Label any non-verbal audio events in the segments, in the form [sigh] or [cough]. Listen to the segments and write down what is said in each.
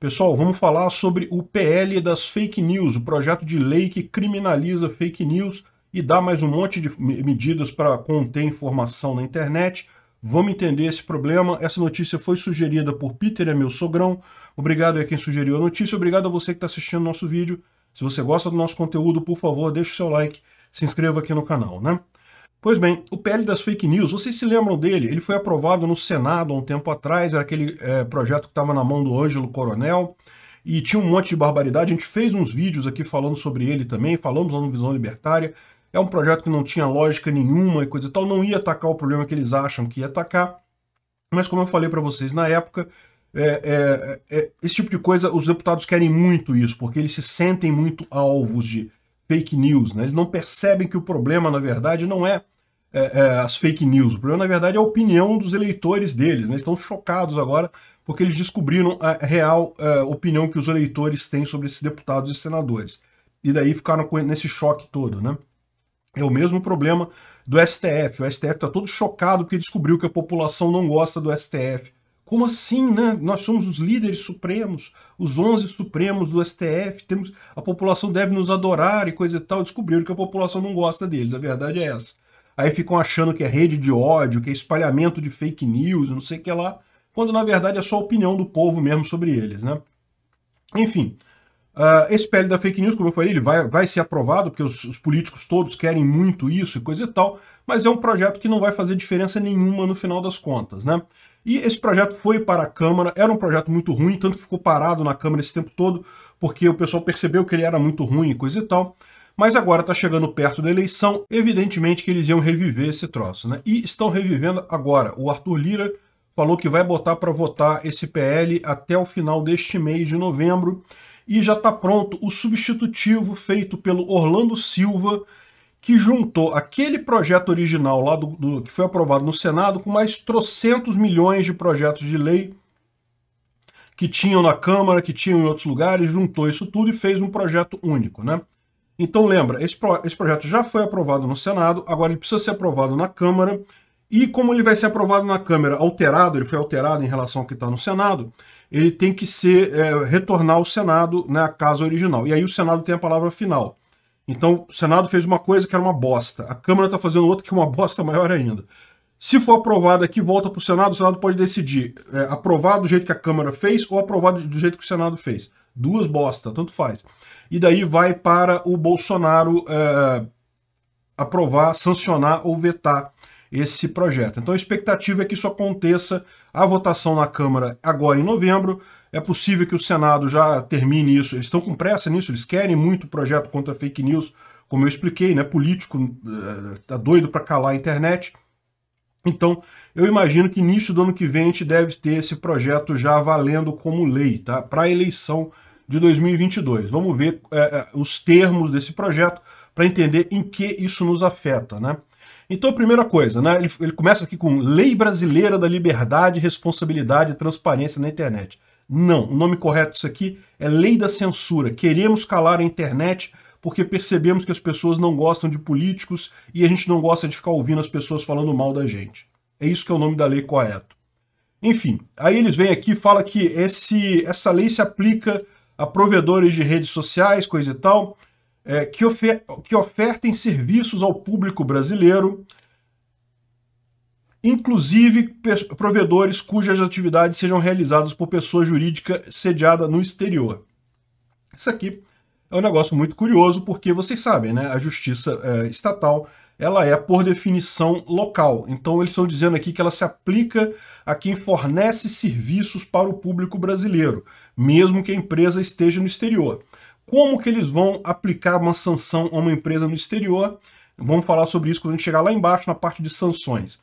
Pessoal, vamos falar sobre o PL das fake news, o projeto de lei que criminaliza fake news e dá mais um monte de medidas para conter informação na internet. Vamos entender esse problema. Essa notícia foi sugerida por Peter, é meu sogrão. Obrigado a quem sugeriu a notícia. Obrigado a você que está assistindo nosso vídeo. Se você gosta do nosso conteúdo, por favor, deixe o seu like, se inscreva aqui no canal, né? Pois bem, o PL das fake news, vocês se lembram dele? Ele foi aprovado no Senado há um tempo atrás, era aquele é, projeto que estava na mão do Ângelo Coronel, e tinha um monte de barbaridade. A gente fez uns vídeos aqui falando sobre ele também, falamos lá no Visão Libertária. É um projeto que não tinha lógica nenhuma e coisa e tal, não ia atacar o problema que eles acham que ia atacar. Mas como eu falei para vocês na época, é, é, é, é, esse tipo de coisa, os deputados querem muito isso, porque eles se sentem muito alvos de fake news, né? Eles não percebem que o problema, na verdade, não é é, é, as fake news. O problema, na verdade, é a opinião dos eleitores deles. Né? Estão chocados agora porque eles descobriram a real é, opinião que os eleitores têm sobre esses deputados e senadores. E daí ficaram nesse choque todo, né? É o mesmo problema do STF. O STF está todo chocado porque descobriu que a população não gosta do STF. Como assim, né? Nós somos os líderes supremos, os 11 supremos do STF, temos, a população deve nos adorar e coisa e tal. Descobriram que a população não gosta deles, a verdade é essa aí ficam achando que é rede de ódio, que é espalhamento de fake news, não sei o que lá, quando na verdade é só a opinião do povo mesmo sobre eles, né? Enfim, uh, esse PL da fake news, como eu falei, ele vai, vai ser aprovado, porque os, os, políticos todos querem muito isso e coisa e tal, mas é um projeto que não vai fazer diferença nenhuma no final das contas, né? E esse projeto foi para a Câmara, era um projeto muito ruim, tanto que ficou parado na Câmara esse tempo todo, porque o pessoal percebeu que ele era muito ruim e coisa e tal mas agora está chegando perto da eleição, evidentemente que eles iam reviver esse troço, né? E estão revivendo agora. O Arthur Lira falou que vai botar para votar esse PL até o final deste mês de novembro e já está pronto o substitutivo feito pelo Orlando Silva, que juntou aquele projeto original lá do, do, que foi aprovado no Senado com mais trocentos milhões de projetos de lei que tinham na Câmara, que tinham em outros lugares, juntou isso tudo e fez um projeto único, né? Então lembra, esse, pro, esse projeto já foi aprovado no Senado, agora ele precisa ser aprovado na Câmara, e como ele vai ser aprovado na Câmara alterado, ele foi alterado em relação ao que está no Senado, ele tem que ser é, retornar ao Senado né, né, casa original. E aí o Senado tem a palavra final. Então o Senado fez uma coisa que era uma bosta, a Câmara está fazendo outra que é uma bosta maior ainda. Se for aprovado aqui, volta para o Senado, o Senado pode decidir é, aprovar do jeito que a Câmara fez ou aprovar do jeito que o Senado fez. Duas bosta, tanto faz e daí vai para o Bolsonaro é, aprovar, sancionar ou vetar esse projeto. Então a expectativa é que isso aconteça a votação na Câmara agora em novembro. É possível que o Senado já termine isso. Eles estão com pressa nisso, eles querem muito o projeto contra fake news, como eu expliquei, né? Político eh, tá doido para calar a internet. Então, eu imagino que início do ano que vem a gente deve ter esse projeto já valendo como lei, tá? Para eleição de 2022. Vamos ver é, é, os termos desse projeto para entender em que isso nos afeta, né? Então, primeira coisa, né, ele, ele começa aqui com Lei Brasileira da Liberdade, Responsabilidade e Transparência na Internet. Não, o nome correto disso aqui é Lei da Censura. Queremos calar a internet porque percebemos que as pessoas não gostam de políticos e a gente não gosta de ficar ouvindo as pessoas falando mal da gente. É isso que é o nome da lei correto. Enfim, aí eles vêm aqui e falam que esse, essa lei se aplica a provedores de redes sociais, coisa e tal, é, que, ofer que ofertem serviços ao público brasileiro, inclusive provedores cujas atividades sejam realizadas por pessoa jurídica sediada no exterior. Isso aqui é um negócio muito curioso, porque vocês sabem, né? A justiça é, estatal ela é, por definição, local. Então, eles estão dizendo aqui que ela se aplica a quem fornece serviços para o público brasileiro, mesmo que a empresa esteja no exterior. Como que eles vão aplicar uma sanção a uma empresa no exterior? Vamos falar sobre isso quando a gente chegar lá embaixo na parte de sanções.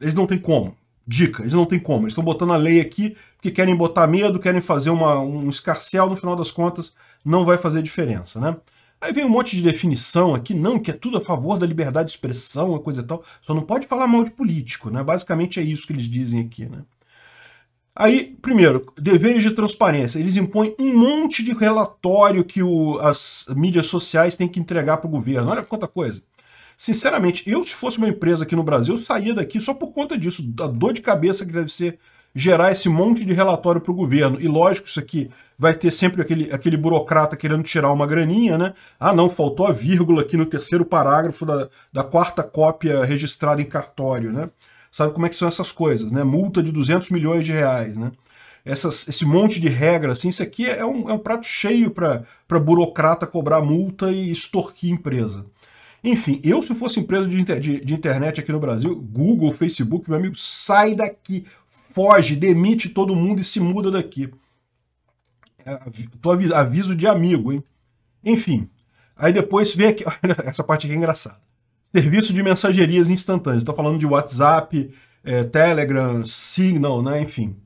Eles não têm como. Dica, eles não têm como. Eles estão botando a lei aqui porque querem botar medo, querem fazer uma, um escarcel, no final das contas, não vai fazer diferença, né? Aí vem um monte de definição aqui, não, que é tudo a favor da liberdade de expressão, coisa e tal. Só não pode falar mal de político, né? Basicamente é isso que eles dizem aqui, né? Aí, primeiro, deveres de transparência. Eles impõem um monte de relatório que o, as mídias sociais têm que entregar para o governo. Olha quanta coisa. Sinceramente, eu, se fosse uma empresa aqui no Brasil, saía daqui só por conta disso, da dor de cabeça que deve ser gerar esse monte de relatório para o governo. E lógico, isso aqui vai ter sempre aquele, aquele burocrata querendo tirar uma graninha, né? Ah, não, faltou a vírgula aqui no terceiro parágrafo da, da quarta cópia registrada em cartório, né? Sabe como é que são essas coisas, né? Multa de 200 milhões de reais, né? Essas, esse monte de regra, assim, isso aqui é um, é um prato cheio para para burocrata cobrar multa e extorquir empresa. Enfim, eu se fosse empresa de, de, de internet aqui no Brasil, Google, Facebook, meu amigo, sai daqui foge, demite todo mundo e se muda daqui. É, tô aviso de amigo, hein? Enfim, aí depois vem aqui, [laughs] essa parte aqui é engraçada. Serviço de mensagerias instantâneas. Estou falando de WhatsApp, é, Telegram, Signal, né? Enfim.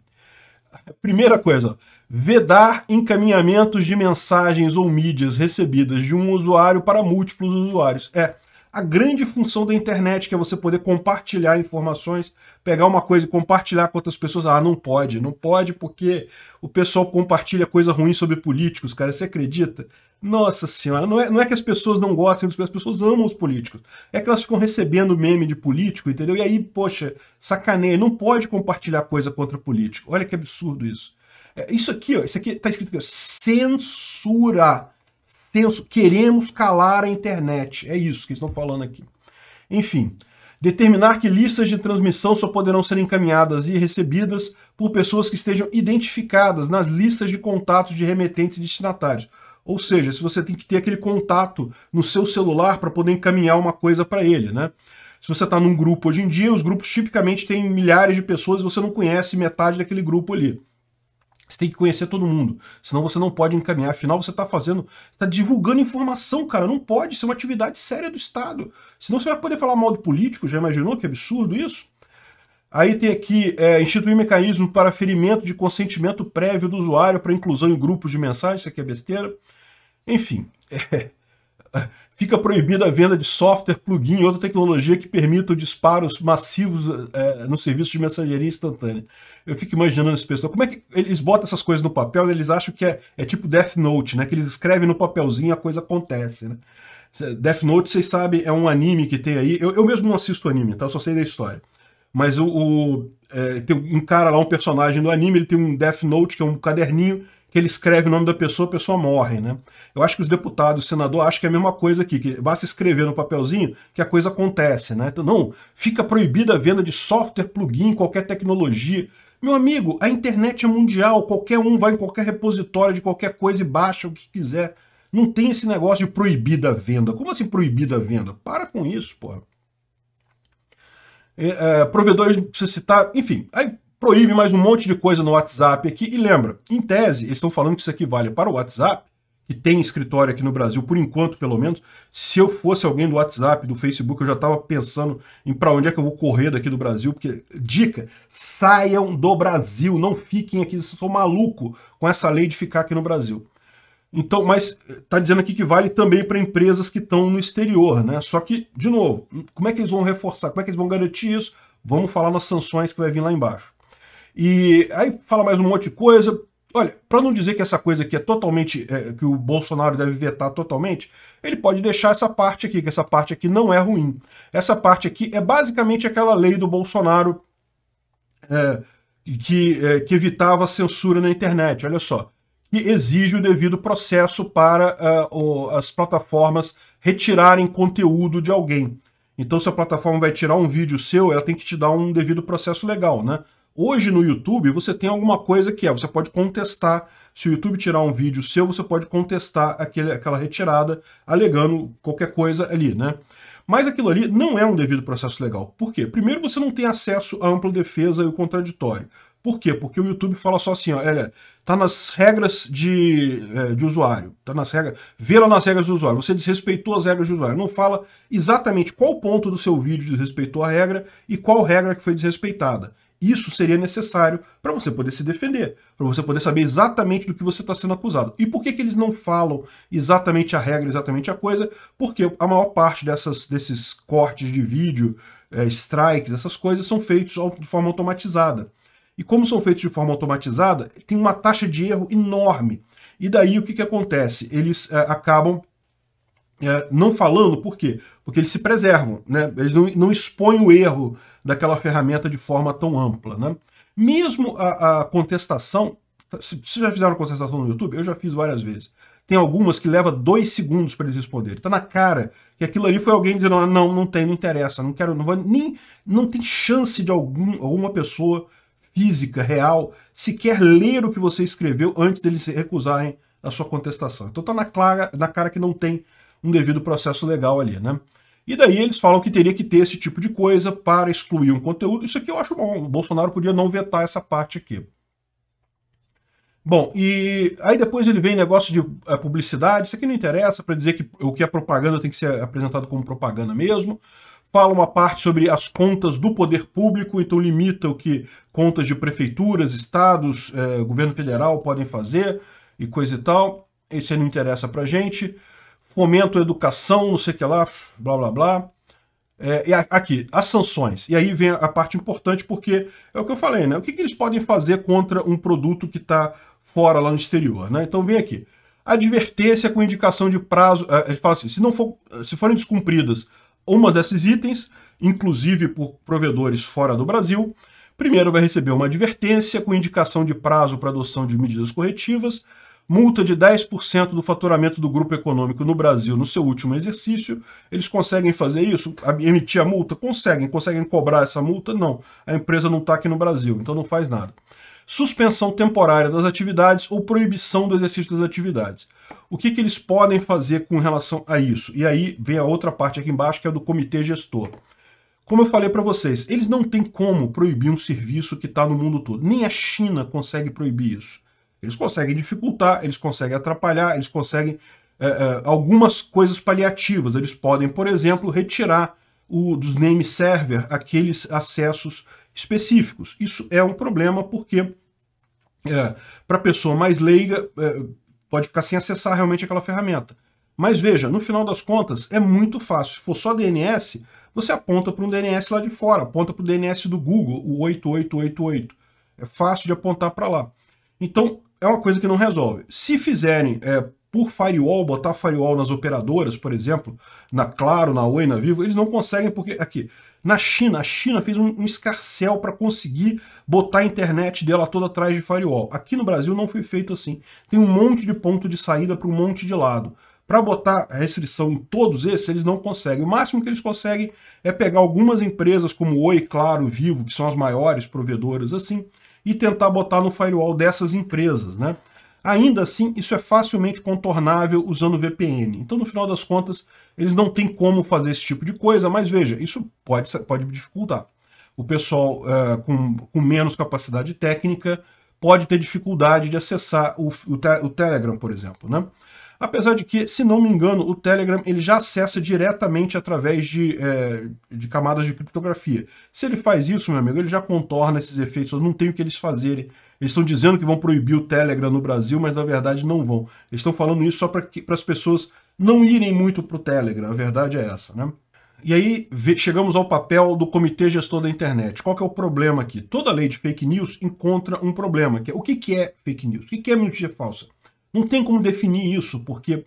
Primeira coisa, vedar encaminhamentos de mensagens ou mídias recebidas de um usuário para múltiplos usuários. É, a grande função da internet, que é você poder compartilhar informações, pegar uma coisa e compartilhar com outras pessoas. Ah, não pode, não pode porque o pessoal compartilha coisa ruim sobre políticos, cara, você acredita? Nossa senhora, não é, não é que as pessoas não gostem, as pessoas amam os políticos. É que elas ficam recebendo meme de político, entendeu? E aí, poxa, sacaneia, não pode compartilhar coisa contra político. Olha que absurdo isso. É, isso aqui, ó, isso aqui tá escrito aqui, ó, censura censo, queremos calar a internet. É isso que estão falando aqui. Enfim, determinar que listas de transmissão só poderão ser encaminhadas e recebidas por pessoas que estejam identificadas nas listas de contatos de remetentes e destinatários. Ou seja, se você tem que ter aquele contato no seu celular para poder encaminhar uma coisa para ele, né? Se você está num grupo hoje em dia, os grupos tipicamente têm milhares de pessoas e você não conhece metade daquele grupo ali. Você tem que conhecer todo mundo, senão você não pode encaminhar. Afinal, você está fazendo, está divulgando informação, cara. Não pode ser é uma atividade séria do Estado. Senão você vai poder falar mal do político. Já imaginou que absurdo isso? Aí tem aqui é, instituir mecanismo para ferimento de consentimento prévio do usuário para inclusão em grupos de mensagem. Isso aqui é besteira. Enfim, [laughs] é, fica proibida a venda de software, plugin e outra tecnologia que permitam disparos massivos é, no serviço de mensageria instantânea. Eu fico imaginando esse pessoal. Como é que eles botam essas coisas no papel eles acham que é, é tipo Death Note, né? Que eles escrevem no papelzinho e a coisa acontece, né? Death Note, vocês sabem, é um anime que tem aí. Eu, eu mesmo não assisto anime, tá? Eu só sei da história. Mas o, o é, tem um cara lá, um personagem do anime, ele tem um Death Note, que é um caderninho que ele escreve o nome da pessoa, a pessoa morre, né? Eu acho que os deputados e o senador acham que é a mesma coisa aqui, que basta escrever no papelzinho que a coisa acontece, né? Então, não, fica proibida a venda de software, plugin, qualquer tecnologia. Meu amigo, a internet é mundial, qualquer um vai em qualquer repositório de qualquer coisa e baixa o que quiser. Não tem esse negócio de proibida a venda. Como assim proibida a venda? Para com isso, porra. É, é, provedores, precisa citar, enfim, aí proíbe mais um monte de coisa no WhatsApp aqui. E lembra, em tese, eles estão falando que isso aqui vale para o WhatsApp, que tem escritório aqui no Brasil, por enquanto, pelo menos. Se eu fosse alguém do WhatsApp, do Facebook, eu já estava pensando em para onde é que eu vou correr daqui do Brasil, porque, dica, saiam do Brasil, não fiquem aqui, vocês estão maluco com essa lei de ficar aqui no Brasil. Então, mas está dizendo aqui que vale também para empresas que estão no exterior, né? Só que, de novo, como é que eles vão reforçar, como é que eles vão garantir isso? Vamos falar nas sanções que vai vir lá embaixo. E aí fala mais um monte de coisa. Olha, para não dizer que essa coisa aqui é totalmente. É, que o Bolsonaro deve vetar totalmente, ele pode deixar essa parte aqui, que essa parte aqui não é ruim. Essa parte aqui é basicamente aquela lei do Bolsonaro é, que, é, que evitava censura na internet, olha só. Que exige o devido processo para uh, as plataformas retirarem conteúdo de alguém. Então, se a plataforma vai tirar um vídeo seu, ela tem que te dar um devido processo legal, né? Hoje no YouTube você tem alguma coisa que é, você pode contestar. Se o YouTube tirar um vídeo seu, você pode contestar aquele, aquela retirada, alegando qualquer coisa ali, né? Mas aquilo ali não é um devido processo legal. Por quê? Primeiro, você não tem acesso à ampla defesa e o contraditório. Por quê? Porque o YouTube fala só assim, ó, olha, tá nas regras de, é, de usuário, tá nas regras, vê lá nas regras do usuário, você desrespeitou as regras do usuário, não fala exatamente qual ponto do seu vídeo desrespeitou a regra e qual regra que foi desrespeitada. Isso seria necessário para você poder se defender, para você poder saber exatamente do que você está sendo acusado. E por que, que eles não falam exatamente a regra, exatamente a coisa? Porque a maior parte dessas, desses cortes de vídeo, é, strikes, essas coisas, são feitos de forma automatizada. E como são feitos de forma automatizada, tem uma taxa de erro enorme. E daí o que, que acontece? Eles é, acabam é, não falando, por quê? Porque eles se preservam, né? eles não, não expõem o erro daquela ferramenta de forma tão ampla. Né? Mesmo a, a contestação, vocês já fizeram contestação no YouTube? Eu já fiz várias vezes. Tem algumas que leva dois segundos para eles responderem. Está na cara que aquilo ali foi alguém dizendo: ah, não, não tem, não interessa, não quero, não vou nem. Não tem chance de algum, alguma pessoa física, real, sequer ler o que você escreveu antes deles recusarem a sua contestação. Então está na, clara, na cara que não tem um devido processo legal ali, né? E daí eles falam que teria que ter esse tipo de coisa para excluir um conteúdo. Isso aqui eu acho bom. O Bolsonaro podia não vetar essa parte aqui. Bom, e aí depois ele vem negócio de eh, publicidade, isso aqui não interessa, para dizer que o que é propaganda tem que ser apresentado como propaganda mesmo. Fala uma parte sobre as contas do poder público, então limita o que contas de prefeituras, estados, eh, governo federal podem fazer e coisa e tal. Isso aí não interessa pra gente momento educação, não sei o que lá, blá blá blá. É, aqui, as sanções. E aí vem a parte importante, porque é o que eu falei, né? O que, que eles podem fazer contra um produto que está fora lá no exterior, né? Então vem aqui. Advertência com indicação de prazo. É, ele fala assim: se, não for, se forem descumpridas uma desses itens, inclusive por provedores fora do Brasil, primeiro vai receber uma advertência com indicação de prazo para adoção de medidas corretivas multa de 10% do faturamento do grupo econômico no Brasil no seu último exercício. Eles conseguem fazer isso? Emitir a multa? Conseguem. Conseguem cobrar essa multa? Não. A empresa não está aqui no Brasil, então não faz nada. Suspensão temporária das atividades ou proibição do exercício das atividades. O que, que eles podem fazer com relação a isso? E aí vem a outra parte aqui embaixo, que é do comitê gestor. Como eu falei para vocês, eles não têm como proibir um serviço que está no mundo todo. Nem a China consegue proibir isso. Eles conseguem dificultar, eles conseguem atrapalhar, eles conseguem é, é, algumas coisas paliativas. Eles podem, por exemplo, retirar o, dos name server aqueles acessos específicos. Isso é um problema porque é, para a pessoa mais leiga é, pode ficar sem acessar realmente aquela ferramenta. Mas veja, no final das contas é muito fácil. Se for só DNS, você aponta para um DNS lá de fora, aponta para o DNS do Google, o 8888. É fácil de apontar para lá. Então, é uma coisa que não resolve. Se fizerem é, por firewall, botar firewall nas operadoras, por exemplo, na Claro, na Oi, na Vivo, eles não conseguem porque, aqui, na China, a China fez um, um escarcel para conseguir botar a internet dela toda atrás de firewall. Aqui no Brasil não foi feito assim. Tem um monte de ponto de saída para um monte de lado. Para botar restrição em todos esses, eles não conseguem. O máximo que eles conseguem é pegar algumas empresas como Oi, Claro, Vivo, que são as maiores provedoras assim, e tentar botar no firewall dessas empresas, né? Ainda assim, isso é facilmente contornável usando VPN. Então, no final das contas, eles não têm como fazer esse tipo de coisa, mas veja, isso pode, pode dificultar. O pessoal eh, com, com menos capacidade técnica pode ter dificuldade de acessar o, o, te, o Telegram, por exemplo, né? Apesar de que, se não me engano, o Telegram ele já acessa diretamente através de, é, de camadas de criptografia. Se ele faz isso, meu amigo, ele já contorna esses efeitos. Eu não tem o que eles fazerem. Eles estão dizendo que vão proibir o Telegram no Brasil, mas na verdade não vão. Eles estão falando isso só para as pessoas não irem muito para o Telegram. A verdade é essa, né? E aí chegamos ao papel do Comitê Gestor da Internet. Qual que é o problema aqui? Toda lei de fake news encontra um problema. Que é, o que, que é fake news? O que, que é mentira falsa? Não tem como definir isso, porque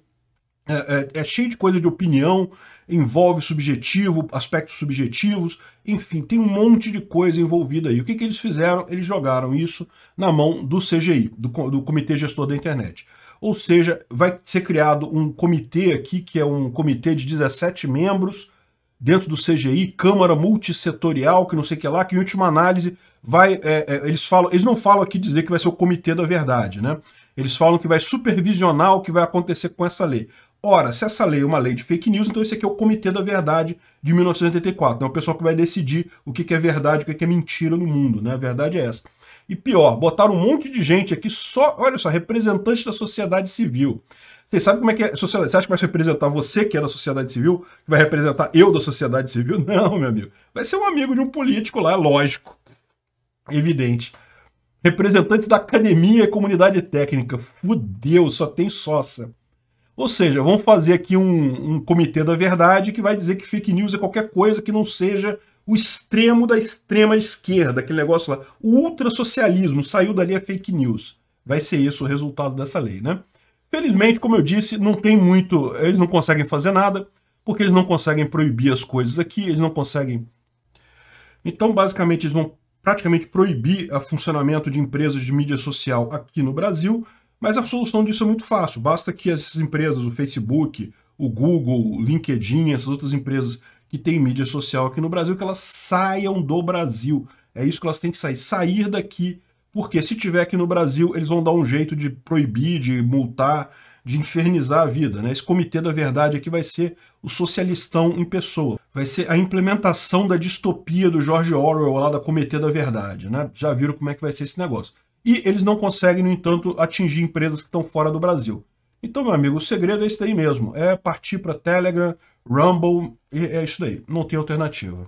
é, é, é, cheio de coisa de opinião, envolve subjetivo, aspectos subjetivos, enfim, tem um monte de coisa envolvida aí. O que, que eles fizeram? Eles jogaram isso na mão do CGI, do, do Comitê Gestor da Internet. Ou seja, vai ser criado um comitê aqui, que é um comitê de 17 membros, dentro do CGI, Câmara Multissetorial, que não sei o que lá, que em última análise vai. É, é, eles, falam, eles não falam aqui dizer que vai ser o Comitê da Verdade, né? Eles falam que vai supervisionar o que vai acontecer com essa lei. Ora, se essa lei é uma lei de fake news, então esse aqui é o Comitê da Verdade de 1984. é então, o pessoal que vai decidir o que é verdade, o que é mentira no mundo, né? A verdade é essa. E pior, botaram um monte de gente aqui só, olha só, representante da sociedade civil. Vocês sabem como é que é a sociedade? Você acha que vai representar você que é da sociedade civil? Que vai representar eu da sociedade civil? [laughs] Não, meu amigo. Vai ser um amigo de um político lá, é lógico. Evidente. Representantes da academia e comunidade técnica. Fudeu, só tem sócia. Ou seja, vão fazer aqui um, um, comitê da verdade que vai dizer que fake news é qualquer coisa que não seja o extremo da extrema esquerda, aquele negócio lá. O ultrassocialismo saiu dali é fake news. Vai ser isso o resultado dessa lei, né? Felizmente, como eu disse, não tem muito. Eles não conseguem fazer nada, porque eles não conseguem proibir as coisas aqui, eles não conseguem. Então, basicamente, eles vão praticamente proibir o funcionamento de empresas de mídia social aqui no Brasil, mas a solução disso é muito fácil. Basta que essas empresas, o Facebook, o Google, o LinkedIn, essas outras empresas que têm mídia social aqui no Brasil, que elas saiam do Brasil. É isso que elas têm que sair, sair daqui, porque se tiver aqui no Brasil, eles vão dar um jeito de proibir, de multar, de infernizar a vida. Né? Esse comitê da verdade aqui vai ser o socialistão em pessoa. Vai ser a implementação da distopia do George Orwell lá da comitê da verdade. Né? Já viram como é que vai ser esse negócio. E eles não conseguem, no entanto, atingir empresas que estão fora do Brasil. Então, meu amigo, o segredo é isso daí mesmo. É partir para Telegram, Rumble, é isso daí. Não tem alternativa.